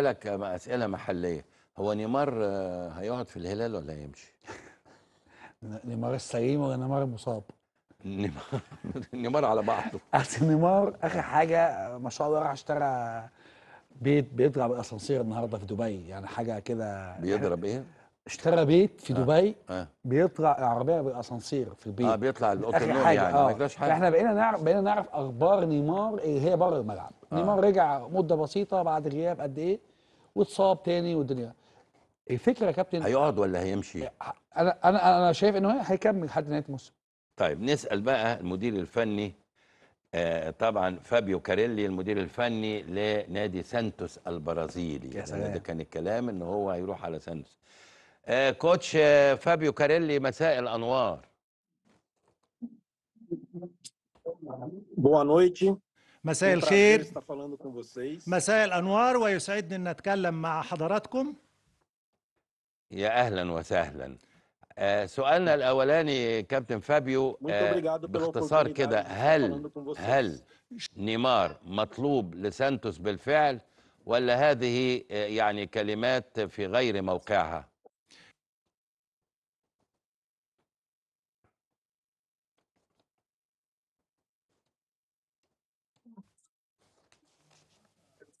لك اسئله محليه هو نيمار آه، هيقعد في الهلال ولا هيمشي؟ نيمار السليم ولا نيمار المصاب؟ نيمار نيمار على بعضه اصل نيمار اخر حاجه ما شاء الله راح اشترى بيت بيضرب الاسانسير النهارده في دبي يعني حاجه كده بيضرب ايه؟ اشترى بيت في آه. دبي آه. بيطلع العربيه بالاسانسير في البيت اه بيطلع الاوتونوم يعني آه. ما حاجه احنا بقينا نعرف بقينا نعرف اخبار نيمار اللي هي بره الملعب آه. نيمار رجع مده بسيطه بعد غياب قد ايه واتصاب تاني والدنيا الفكره يا كابتن هيقعد ولا هيمشي إيه، انا انا انا شايف انه هيكمل لحد نهايه الموسم طيب نسال بقى المدير الفني آه طبعا فابيو كاريلي المدير الفني لنادي سانتوس البرازيلي يا يعني سلام ده كان الكلام ان هو هيروح على سانتوس آه كوتش آه، فابيو كاريلي مساء الانوار مساء um الخير مساء الانوار ويسعدني ان اتكلم مع حضراتكم يا اهلا وسهلا آه، سؤالنا الاولاني كابتن فابيو آه، باختصار كده هل هل نيمار مطلوب لسانتوس بالفعل ولا هذه يعني كلمات في غير موقعها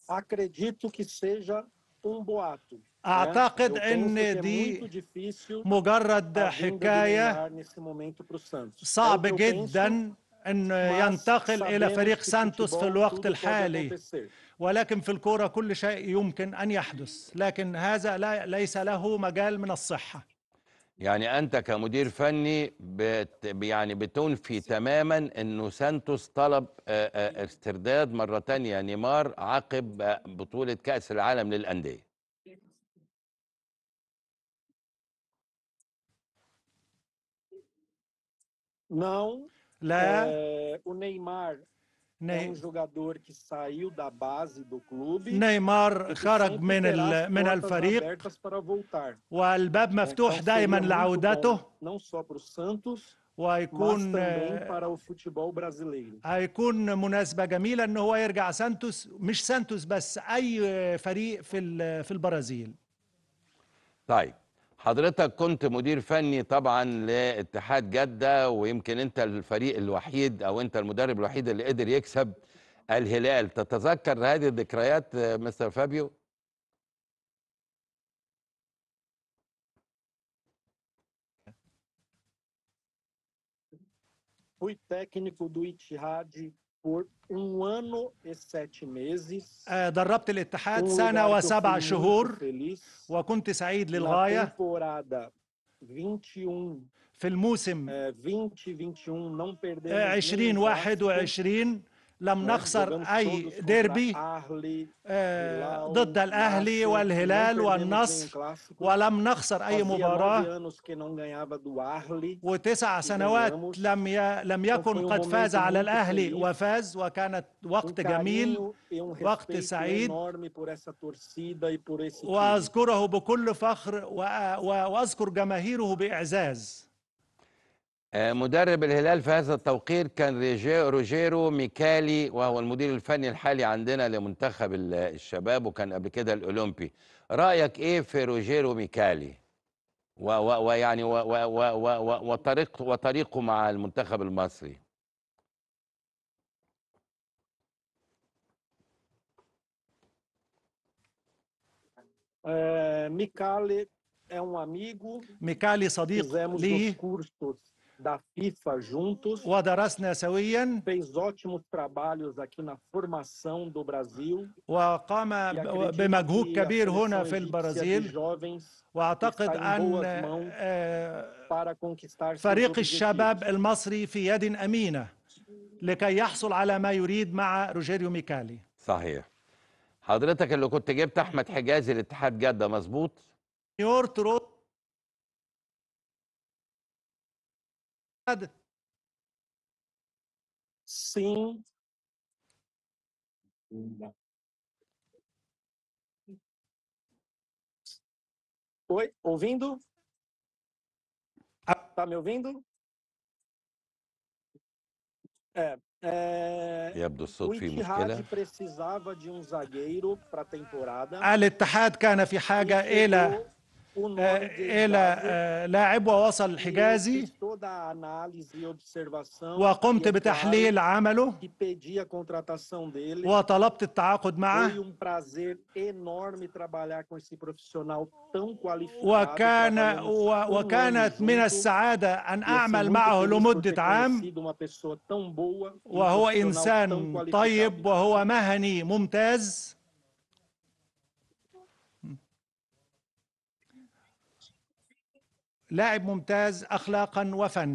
acredito que seja um boato. أعتقد أن دي مجرد حكايه صعب جدا انه ينتقل الى فريق سانتوس في الوقت الحالي ولكن في الكوره كل شيء يمكن ان يحدث لكن هذا ليس له مجال من الصحه يعني انت كمدير فني بت يعني بتنفي تماما انه سانتوس طلب استرداد مره تانية نيمار عقب بطوله كاس العالم للانديه لا Lá. Ney... é um jogador que saiu da base do clube. Neymar e خرج من ال... من الفريق والباب مفتوح دائما لعودته. Não só para o Santos, وهيكون هيكون مناسبه جميله ان هو يرجع سانتوس مش سانتوس بس اي فريق في في البرازيل طيب حضرتك كنت مدير فني طبعا لاتحاد جدة ويمكن انت الفريق الوحيد او انت المدرب الوحيد اللي قدر يكسب الهلال تتذكر هذه الذكريات مستر فابيو fui técnico do Itihad Um e آه، دربت الاتحاد um سنة وسبع شهور وكنت سعيد للغاية. E um, في الموسم 2021 eh, لم نخسر أي ديربي آه، ضد الأهلي والهلال والنصر ولم نخسر أي مباراة وتسع e سنوات لم لم يكن um قد فاز على الأهلي وفاز وكانت وقت um جميل e um وقت سعيد e وأذكره بكل فخر وأذكر جماهيره بإعزاز آه، مدرب الهلال في هذا التوقير كان روجيرو ميكالي وهو المدير الفني الحالي عندنا لمنتخب الشباب وكان قبل كده الاولمبي رايك ايه في روجيرو ميكالي ويعني وطريقه وطريقه مع المنتخب المصري آه، آه، ميكالي صديق لي. da FIFA juntos. O Adaras سويا. Fez ótimos trabalhos aqui na formação do Brasil. وقام بمجهود كبير هنا في البرازيل. واعتقد ان فريق الشباب المصري في يد امينه لكي يحصل على ما يريد مع روجيريو ميكالي. صحيح. حضرتك اللي كنت جبت احمد حجازي لاتحاد جده مظبوط؟ نيور nada. Sim. Oi, ouvindo? Ah. Tá me ouvindo? É, é, o Ittihad é? precisava de um zagueiro para a temporada. Al-Ittihad كان في حاجة إلى آه، إلى آه، لاعب ووصل الحجازي e وقمت e بتحليل عمله وطلبت التعاقد معه um وكان um وكانت من السعادة أن e أعمل معه لمدة عام um وهو إنسان طيب وهو مهني ممتاز لاعب ممتاز اخلاقا وفن